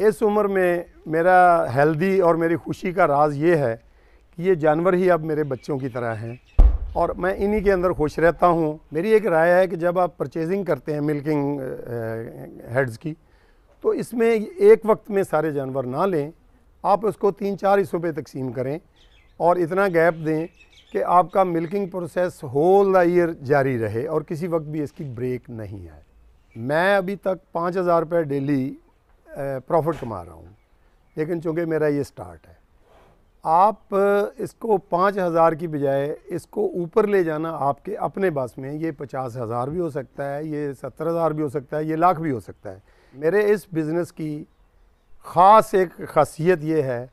इस उम्र में मेरा हेल्दी और मेरी खुशी का राज ये है कि ये जानवर ही अब मेरे बच्चों की तरह हैं और मैं इन्हीं के अंदर खुश रहता हूँ मेरी एक राय है कि जब आप परचेजिंग करते हैं मिल्किंग हेड्स की तो इसमें एक वक्त में सारे जानवर ना लें आप उसको तीन चार हिस्सों पर तकसीम करें और इतना गैप दें कि आपका milking process whole the year जारी रहे और किसी वक्त भी इसकी ब्रेक नहीं आए मैं अभी तक पाँच हज़ार रुपये डेली प्रॉफिट कमा रहा हूँ लेकिन चूँकि मेरा ये स्टार्ट है आप इसको पाँच हज़ार की बजाय इसको ऊपर ले जाना आपके अपने बस में ये पचास हज़ार भी हो सकता है ये सत्तर हज़ार भी हो सकता है ये लाख भी हो सकता है मेरे इस बिज़नेस की ख़ास एक खासियत ये है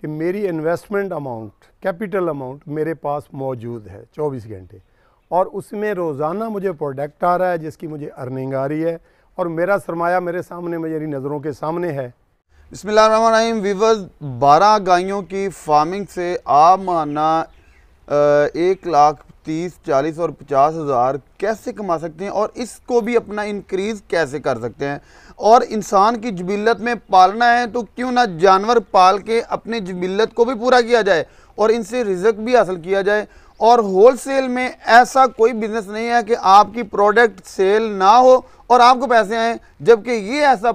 कि मेरी इन्वेस्टमेंट अमाउंट कैपिटल अमाउंट मेरे पास मौजूद है चौबीस घंटे और उसमें रोज़ाना मुझे प्रोडक्ट आ रहा है जिसकी मुझे अर्निंग आ रही है और मेरा सरमाया मेरे सामने मेरी नज़रों के सामने है बसमीम वीवर्स बारह गायों की फार्मिंग से आप माना एक लाख तीस चालीस और पचास हज़ार कैसे कमा सकते हैं और इसको भी अपना इंक्रीज़ कैसे कर सकते हैं और इंसान की जबिलत में पालना है तो क्यों ना जानवर पाल के अपनी जबिलत को भी पूरा किया जाए और इनसे रिजक भी हासिल किया जाए और होल सेल में ऐसा कोई बिज़नेस नहीं है कि आपकी प्रोडक्ट सेल ना हो और आपको पैसे आए जबकि ये ऐसा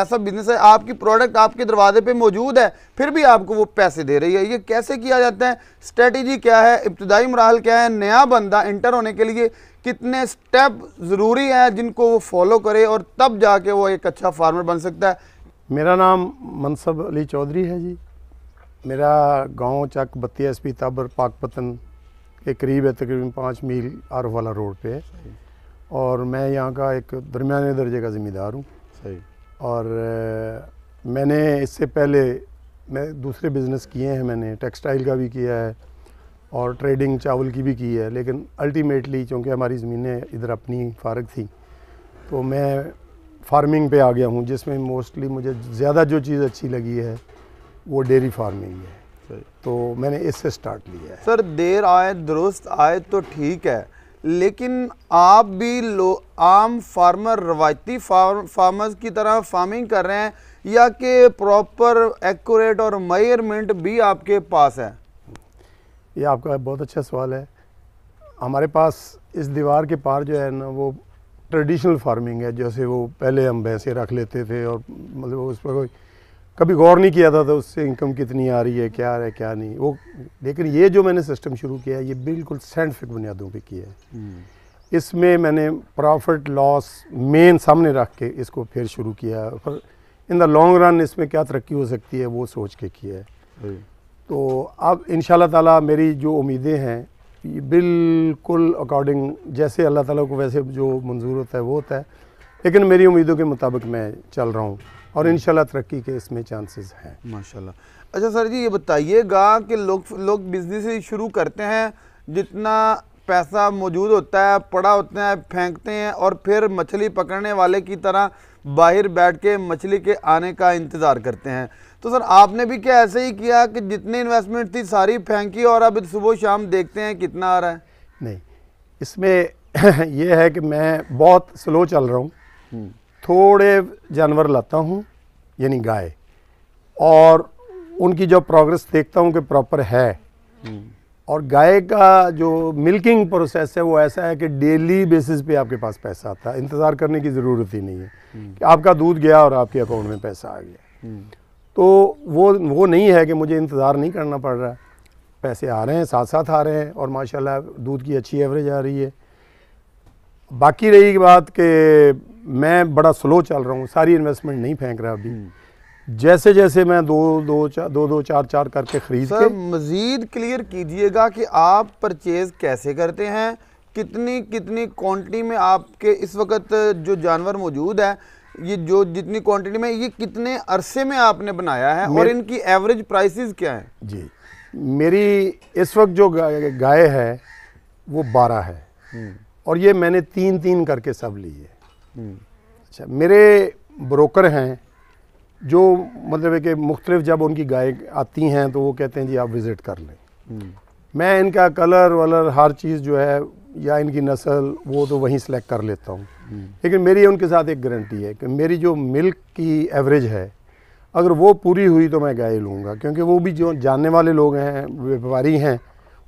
ऐसा बिजनेस है आपकी प्रोडक्ट आपके दरवाजे पे मौजूद है फिर भी आपको वो पैसे दे रही है ये कैसे किया जाता है स्ट्रेटजी क्या है इब्तदाई मराहल क्या है नया बंदा इंटर होने के लिए कितने स्टेप ज़रूरी हैं जिनको वो फॉलो करे और तब जाके वो एक अच्छा फार्मर बन सकता है मेरा नाम मनसब अली चौधरी है जी मेरा गाँव चक बत्ती एस पी ताबर पाकपतन के करीब है तकरीबन पाँच मील आर वाला रोड पर है और मैं यहाँ का एक दरमियाने दर्जे का ज़िम्मेदार हूँ सही और मैंने इससे पहले मैं दूसरे बिज़नेस किए हैं मैंने टेक्सटाइल का भी किया है और ट्रेडिंग चावल की भी की है लेकिन अल्टीमेटली चूँकि हमारी ज़मीनें इधर अपनी फारग थी तो मैं फार्मिंग पे आ गया हूँ जिसमें मोस्टली मुझे ज़्यादा जो चीज़ अच्छी लगी है वो डेयरी फार्मिंग है तो मैंने इससे स्टार्ट लिया है सर देर आए दुरुस्त आए तो ठीक है लेकिन आप भी लो आम फार्मर रवायती फार्म फार्मर्स की तरह फार्मिंग कर रहे हैं या कि प्रॉपर एक्यूरेट और मेयरमेंट भी आपके पास है ये आपका बहुत अच्छा सवाल है हमारे पास इस दीवार के पार जो है ना वो ट्रेडिशनल फार्मिंग है जैसे वो पहले हम भैंसे रख लेते थे और मतलब उस पर कोई कभी गौर नहीं किया था तो उससे इनकम कितनी आ रही है क्या है क्या नहीं वो लेकिन ये जो मैंने सिस्टम शुरू किया है ये बिल्कुल साइंटिफिक बुनियादों पे किया है हम्म। इसमें मैंने प्रॉफिट लॉस मेन सामने रख के इसको फिर शुरू किया पर इन द लॉन्ग रन इसमें क्या तरक्की हो सकती है वो सोच के किया है तो अब इन ताला मेरी जो उम्मीदें हैं ये बिल्कुल अकॉर्डिंग जैसे अल्लाह ताला को वैसे जो मंजूर होता है वो होता है लेकिन मेरी उम्मीदों के मुताबिक मैं चल रहा हूँ और हम्म। इन तरक्की के इसमें चांसेस हैं माशाल्लाह अच्छा सर जी ये बताइएगा कि लोग लोग बिजनेस शुरू करते हैं जितना पैसा मौजूद होता है पड़ा होता है फेंकते हैं और फिर मछली पकड़ने वाले की तरह बाहर बैठ के मछली के आने का इंतज़ार करते हैं तो सर आपने भी क्या ऐसे ही किया कि जितनी इन्वेस्टमेंट थी सारी फेंकी और अब सुबह शाम देखते हैं कितना आ रहा है नहीं इसमें यह है कि मैं बहुत स्लो चल रहा हूँ हम्म। थोड़े जानवर लाता हूँ यानी गाय और उनकी जो प्रोग्रेस देखता हूँ कि प्रॉपर है और गाय का जो मिल्किंग प्रोसेस है वो ऐसा है कि डेली बेसिस पे आपके पास पैसा आता है इंतज़ार करने की ज़रूरत ही नहीं है कि आपका दूध गया और आपके अकाउंट में पैसा आ गया तो वो वो नहीं है कि मुझे इंतज़ार नहीं करना पड़ रहा है पैसे आ रहे हैं साथ साथ आ रहे हैं और माशाल्लाह दूध की अच्छी एवरेज आ रही है बाकी रही बात कि मैं बड़ा स्लो चल रहा हूँ सारी इन्वेस्टमेंट नहीं फेंक रहा अभी हम्म। जैसे जैसे मैं दो दो चार दो दो चार चार करके खरीद सर, मज़ीद क्लियर कीजिएगा कि आप परचेज़ कैसे करते हैं कितनी कितनी क्वांटिटी में आपके इस वक्त जो जानवर मौजूद है ये जो जितनी क्वांटिटी में ये कितने अरसे में आपने बनाया है और इनकी एवरेज प्राइसेस क्या है जी मेरी इस वक्त जो गाय है वो बारह है हम्म। और ये मैंने तीन तीन करके सब ली है अच्छा मेरे ब्रोकर हैं जो मतलब है कि मुख्तलिफ जब उनकी गाय आती हैं तो वो कहते हैं जी आप विज़िट कर लें हम्म। मैं इनका कलर वलर हर चीज़ जो है या इनकी नस्ल वो तो वहीं सेलेक्ट कर लेता हूँ हम्म। लेकिन मेरी उनके साथ एक गारंटी है कि मेरी जो मिल्क की एवरेज है अगर वो पूरी हुई तो मैं गाय लूँगा क्योंकि वो भी जो जानने वाले लोग हैं व्यापारी हैं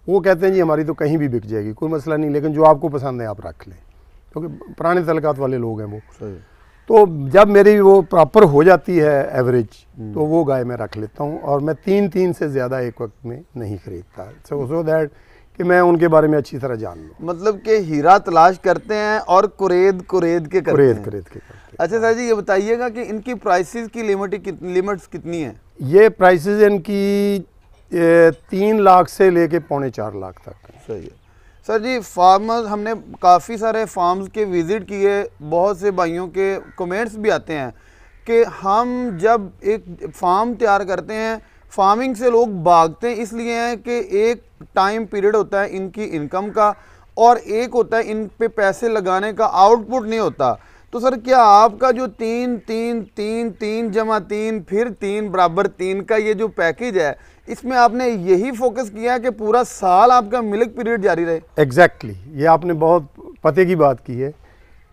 वो कहते हैं जी हमारी तो कहीं भी बिक जाएगी कोई मसला नहीं लेकिन जो आपको पसंद है आप रख लें क्योंकि पुराने तलकात वाले लोग हैं वो तो जब मेरी वो प्रॉपर हो जाती है एवरेज हम्म। तो वो गाय मैं रख लेता हूँ और मैं तीन तीन से ज़्यादा एक वक्त में नहीं खरीदता सो सो दैट कि मैं उनके बारे में अच्छी तरह जान लूँ मतलब कि हीरा तलाश करते हैं और कुरेद कुरेद के करते कुरेद हैं। कुरेद के करते हैं। अच्छा सर जी ये बताइएगा कि इनकी प्राइसेस की लिमिट लिमिट्स कितनी है ये प्राइसेस इनकी तीन लाख से लेके पौने चार लाख तक सही है सर जी फार्मर्स हमने काफ़ी सारे फार्म्स के विज़िट किए बहुत से भाइयों के कमेंट्स भी आते हैं कि हम जब एक फार्म तैयार करते हैं फार्मिंग से लोग भागते हैं इसलिए हैं कि एक टाइम पीरियड होता है इनकी इनकम का और एक होता है इन पे पैसे लगाने का आउटपुट नहीं होता तो सर क्या आपका जो तीन तीन तीन तीन जमा तीन फिर तीन बराबर तीन का ये जो पैकेज है इसमें आपने यही फोकस किया कि पूरा साल आपका मिल्क पीरियड जारी रहे एग्जैक्टली exactly. ये आपने बहुत पते की बात की है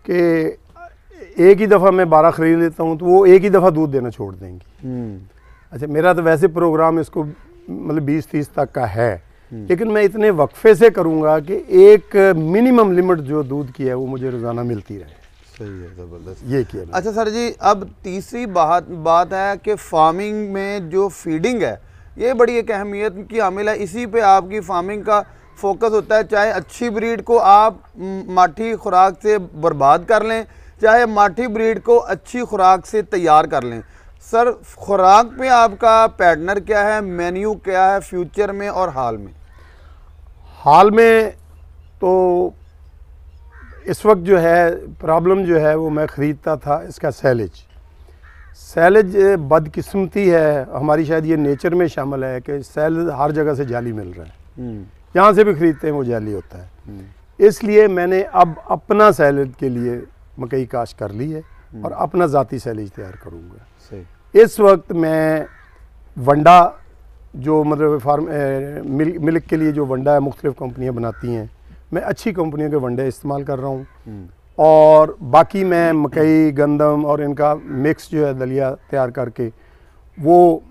कि एक ही दफ़ा मैं बारह खरीद लेता हूँ तो वो एक ही दफ़ा दूध देना छोड़ देंगी हम्म। अच्छा मेरा तो वैसे प्रोग्राम इसको मतलब बीस तीस तक का है हम्म। लेकिन मैं इतने वक्फे से करूँगा कि एक मिनिमम लिमिट जो दूध की है वो मुझे रोज़ाना मिलती रहे सही है ज़बरदस्त ये किया अच्छा सर जी अब तीसरी बात बात है कि फार्मिंग में जो फीडिंग है ये बड़ी एक अहमियत की हामिल है इसी पे आपकी फार्मिंग का फोकस होता है चाहे अच्छी ब्रीड को आप माठी खुराक से बर्बाद कर लें चाहे माठी ब्रीड को अच्छी खुराक से तैयार कर लें सर खुराक पे आपका पैटनर क्या है मेन्यू क्या है फ्यूचर में और हाल में हाल में तो इस वक्त जो है प्रॉब्लम जो है वो मैं ख़रीदता था इसका सैलेज सैलज बदकिस्मती है हमारी शायद ये नेचर में शामिल है कि सैल हर जगह से जाली मिल रहा है जहाँ हम्म। से भी ख़रीदते हैं वो जाली होता है हम्म। इसलिए मैंने अब अपना सैलज के लिए मकई काश्त कर ली है हम्म। और अपना ज़ाती सैलज तैयार करूँगा इस वक्त मैं वंडा जो मतलब फार्म मिल्क मिल्क के लिए जो वंडा है मुख्तलिफ़ कंपनियाँ बनाती हैं मैं अच्छी कंपनियों के वंडे इस्तेमाल कर रहा हूँ और बाकी मैं मकई गंदम और इनका मिक्स जो है दलिया तैयार करके वो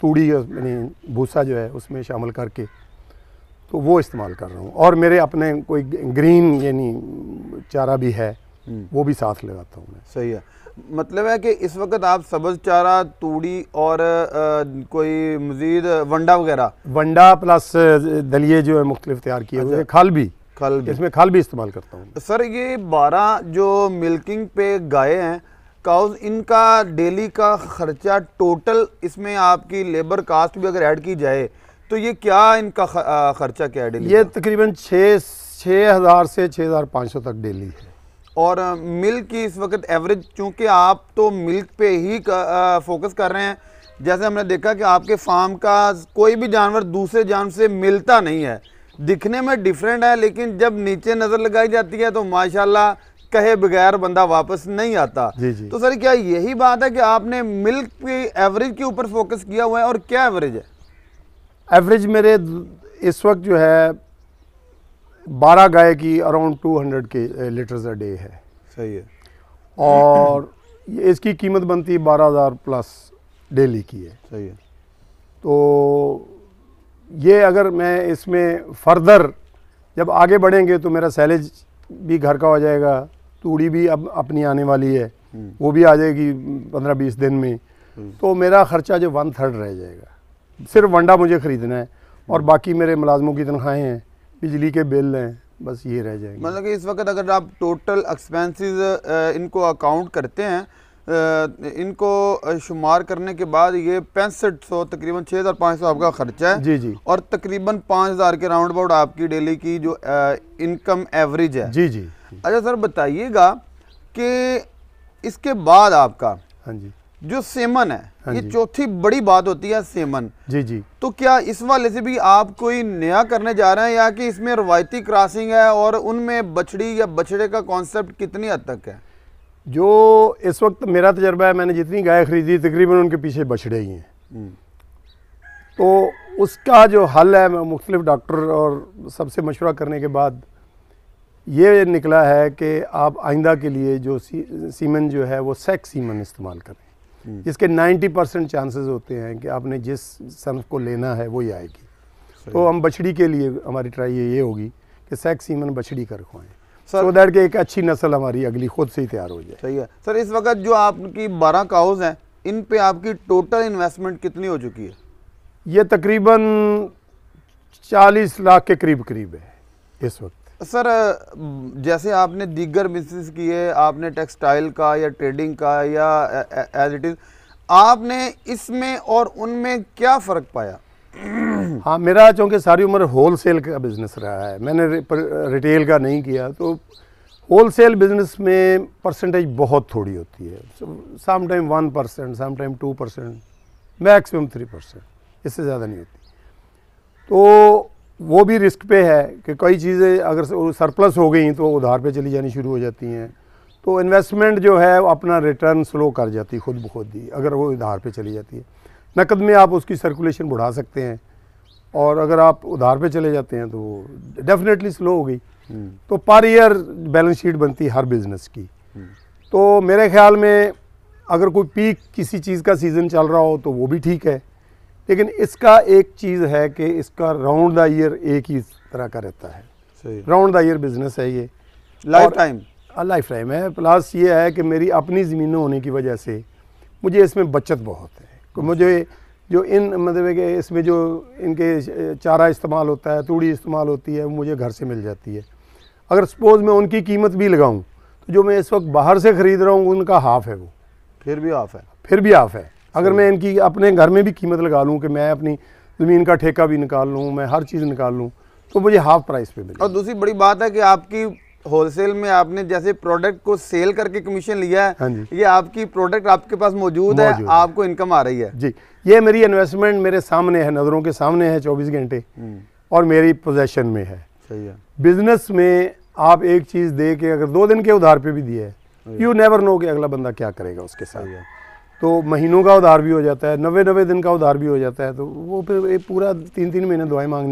तूड़ी यानी भूसा जो है उसमें शामिल करके तो वो इस्तेमाल कर रहा हूँ और मेरे अपने कोई ग्रीन यानी चारा भी है हम्म। वो भी साथ लगाता हूँ मैं सही है मतलब है कि इस वक्त आप सब्ज चारा तूड़ी और आ, कोई मज़ीद वंडा वगैरह वंडा प्लस दलिए जो है मुख्तलिफ तैयार किए हुए अच्छा। खाल भी खल भी इसमें खल भी इस्तेमाल करता हूँ सर ये बारह जो मिल्किंग पे गाय हैं काउज इनका डेली का ख़र्चा टोटल इसमें आपकी लेबर कास्ट भी अगर ऐड की जाए तो ये क्या इनका ख़र्चा क्या है डेली ये तकरीबन छः छः हज़ार से छः हज़ार पाँच सौ तक डेली है और मिल्क की इस वक्त एवरेज चूँकि आप तो मिल्क पे ही फोकस कर रहे हैं जैसे हमने देखा कि आपके फार्म का कोई भी जानवर दूसरे जानवर से मिलता नहीं है दिखने में डिफरेंट है लेकिन जब नीचे नज़र लगाई जाती है तो माशाल्लाह कहे बगैर बंदा वापस नहीं आता जी जी। तो सर क्या यही बात है कि आपने मिल्क की एवरेज के ऊपर फोकस किया हुआ है और क्या एवरेज है एवरेज मेरे इस वक्त जो है बारह गाय की अराउंड टू हंड्रेड के लीटर्स अ डे है सही है और इसकी कीमत बनती है बारह हज़ार प्लस डेली की है सही है तो ये अगर मैं इसमें फर्दर जब आगे बढ़ेंगे तो मेरा सैलेज भी घर का हो जाएगा तूड़ी भी अब अपनी आने वाली है वो भी आ जाएगी पंद्रह बीस दिन में तो मेरा ख़र्चा जो वन थर्ड रह जाएगा सिर्फ वंडा मुझे ख़रीदना है और बाकी मेरे मुलाजमों की तनख्वाहें हैं बिजली के बिल हैं बस ये रह जाएंगे मतलब कि इस वक्त अगर आप टोटल एक्सपेंसेस इनको अकाउंट करते हैं इनको शुमार करने के बाद ये पैंसठ सौ तकरीबन छः हज़ार पाँच सौ आपका खर्चा है जी जी और तकरीबन पाँच हज़ार के राउंड अबाउट आपकी डेली की जो इनकम एवरेज है जी जी अच्छा सर बताइएगा कि इसके बाद आपका हाँ जी जो सेमन है हाँ ये चौथी बड़ी बात होती है सेमन जी जी तो क्या इस वाले से भी आप कोई नया करने जा रहे हैं या कि इसमें रवायती क्रॉसिंग है और उनमें बछड़ी या बछड़े का कॉन्सेप्ट कितनी हद तक है जो इस वक्त मेरा तजर्बा है मैंने जितनी गाय ख़रीदी तकरीबन उनके पीछे बछड़े ही हैं हम्म। तो उसका जो हल है मैं मुख्तलिफ डॉक्टर और सबसे मशवरा करने के बाद ये निकला है कि आप आइंदा के लिए जो सी, सीमन जो है वो सेक्स सीमन इस्तेमाल करें जिसके हम्म। 90 परसेंट चांसेस होते हैं कि आपने जिस सनफ को लेना है वही आएगी तो हम बछड़ी के लिए हमारी ट्राई ये होगी कि सेक्स सीमन बछड़ी कर खुआएँ सर सो दैट कि एक अच्छी नस्ल हमारी अगली खुद से ही तैयार हो जाए सही है सर इस वक्त जो आपकी बारह काउज हैं इन पे आपकी टोटल इन्वेस्टमेंट कितनी हो चुकी है ये तकरीबन 40 लाख के करीब करीब है इस वक्त सर जैसे आपने दीगर बिजनेस किए आपने टेक्सटाइल का या ट्रेडिंग का या एज इट इज़ आपने इसमें और उनमें क्या फ़र्क पाया हम्म। हाँ मेरा चूँकि सारी उम्र होल सेल का बिज़नेस रहा है मैंने रिटेल का नहीं किया तो होल सेल बिज़नेस में परसेंटेज बहुत थोड़ी होती है some time one percent some time two percent maximum three percent इससे ज़्यादा नहीं होती तो वो भी रिस्क पे है कि कई चीज़ें अगर सरप्लस हो गई तो उधार पे चली जानी शुरू हो जाती हैं तो इन्वेस्टमेंट जो है वो अपना रिटर्न स्लो कर जाती खुद ब खुद ही अगर वो उधार पे चली जाती है नकद में आप उसकी सर्कुलेशन बढ़ा सकते हैं और अगर आप उधार पे चले जाते हैं तो डेफिनेटली स्लो हो गई हम्म। तो पर ईयर बैलेंस शीट बनती है हर बिज़नेस की हम्म। तो मेरे ख्याल में अगर कोई पीक किसी चीज़ का सीज़न चल रहा हो तो वो भी ठीक है लेकिन इसका एक चीज़ है कि इसका राउंड द ईयर एक ही तरह का रहता है राउंड द ईयर बिज़नेस है ये लाइफ टाइम लाइफ टाइम है प्लस ये है कि मेरी अपनी ज़मीनें होने की वजह से मुझे इसमें बचत बहुत है अच्छा। मुझे जो इन मतलब कि इसमें जो इनके चारा इस्तेमाल होता है तूड़ी इस्तेमाल होती है वो मुझे घर से मिल जाती है अगर सपोज़ मैं उनकी कीमत भी लगाऊँ तो जो मैं इस वक्त बाहर से ख़रीद रहा हूँ उनका हाफ़ है वो फिर भी हाफ़ है फिर भी हाफ़ है अगर मैं इनकी अपने घर में भी कीमत लगा लूँ कि मैं अपनी ज़मीन का ठेका भी निकाल लूँ मैं हर चीज़ निकाल लूँ तो मुझे हाफ़ प्राइस पर मिले और दूसरी बड़ी बात है कि आपकी होलसेल में आपने जैसे प्रोडक्ट को सेल करके कमीशन लिया है हाँ ये आपकी प्रोडक्ट आपके पास मौजूद है आपको इनकम आ रही है जी ये मेरी इन्वेस्टमेंट मेरे सामने है नज़रों के सामने है चौबीस घंटे हम्म। और मेरी पोजेशन में है सही है बिजनेस में आप एक चीज़ दे के अगर दो दिन के उधार पे भी दिए यू नेवर नो कि अगला बंदा क्या करेगा उसके साथ तो महीनों का उधार भी हो जाता है नबे नबे दिन का उधार भी हो जाता है तो वो फिर पूरा तीन तीन महीने दुआएं मांगनी